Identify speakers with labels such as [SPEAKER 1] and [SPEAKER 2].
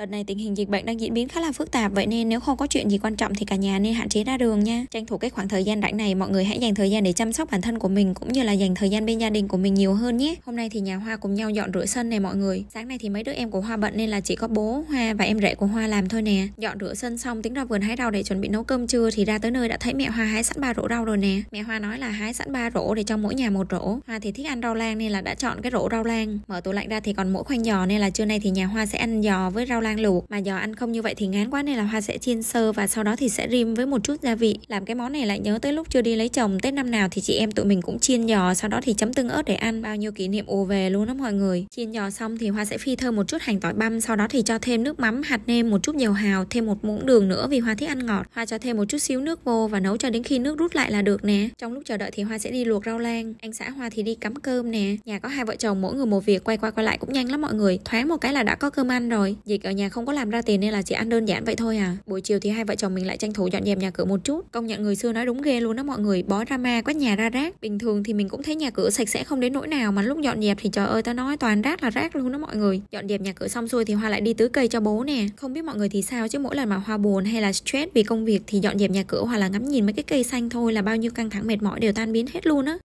[SPEAKER 1] Đợt này tình hình dịch bệnh đang diễn biến khá là phức tạp vậy nên nếu không có chuyện gì quan trọng thì cả nhà nên hạn chế ra đường nha. Tranh thủ cái khoảng thời gian rảnh này mọi người hãy dành thời gian để chăm sóc bản thân của mình cũng như là dành thời gian bên gia đình của mình nhiều hơn nhé. Hôm nay thì nhà Hoa cùng nhau dọn rửa sân này mọi người. Sáng nay thì mấy đứa em của Hoa bận nên là chỉ có bố Hoa và em rể của Hoa làm thôi nè. Dọn rửa sân xong tính ra vườn hái rau để chuẩn bị nấu cơm trưa thì ra tới nơi đã thấy mẹ Hoa hái sẵn ba rổ rau rồi nè. Mẹ Hoa nói là hái sẵn ba rổ để cho mỗi nhà một rổ. Hoa thì thích ăn rau lang nên là đã chọn cái rổ rau lang. Mở tủ lạnh ra thì còn mỗi khoanh giò nên là trưa nay thì nhà Hoa sẽ ăn giò với rau lang đang luộc mà giờ ăn không như vậy thì ngán quá nên là hoa sẽ chiên sơ và sau đó thì sẽ rim với một chút gia vị làm cái món này lại nhớ tới lúc chưa đi lấy chồng tết năm nào thì chị em tụi mình cũng chiên giò sau đó thì chấm tương ớt để ăn bao nhiêu kỷ niệm ồ về luôn đó mọi người chiên giò xong thì hoa sẽ phi thơm một chút hành tỏi băm sau đó thì cho thêm nước mắm hạt nêm một chút dầu hào thêm một muỗng đường nữa vì hoa thích ăn ngọt hoa cho thêm một chút xíu nước vô và nấu cho đến khi nước rút lại là được nè trong lúc chờ đợi thì hoa sẽ đi luộc rau lang anh xã hoa thì đi cắm cơm nè nhà có hai vợ chồng mỗi người một việc quay qua quay lại cũng nhanh lắm mọi người thoáng một cái là đã có cơm ăn rồi dịch ở nhà nhà không có làm ra tiền nên là chỉ ăn đơn giản vậy thôi à buổi chiều thì hai vợ chồng mình lại tranh thủ dọn dẹp nhà cửa một chút công nhận người xưa nói đúng ghê luôn đó mọi người bó drama quét nhà ra rác bình thường thì mình cũng thấy nhà cửa sạch sẽ không đến nỗi nào mà lúc dọn dẹp thì trời ơi ta nói toàn rác là rác luôn đó mọi người dọn dẹp nhà cửa xong xuôi thì hoa lại đi tưới cây cho bố nè không biết mọi người thì sao chứ mỗi lần mà hoa buồn hay là stress vì công việc thì dọn dẹp nhà cửa hoặc là ngắm nhìn mấy cái cây xanh thôi là bao nhiêu căng thẳng mệt mỏi đều tan biến hết luôn á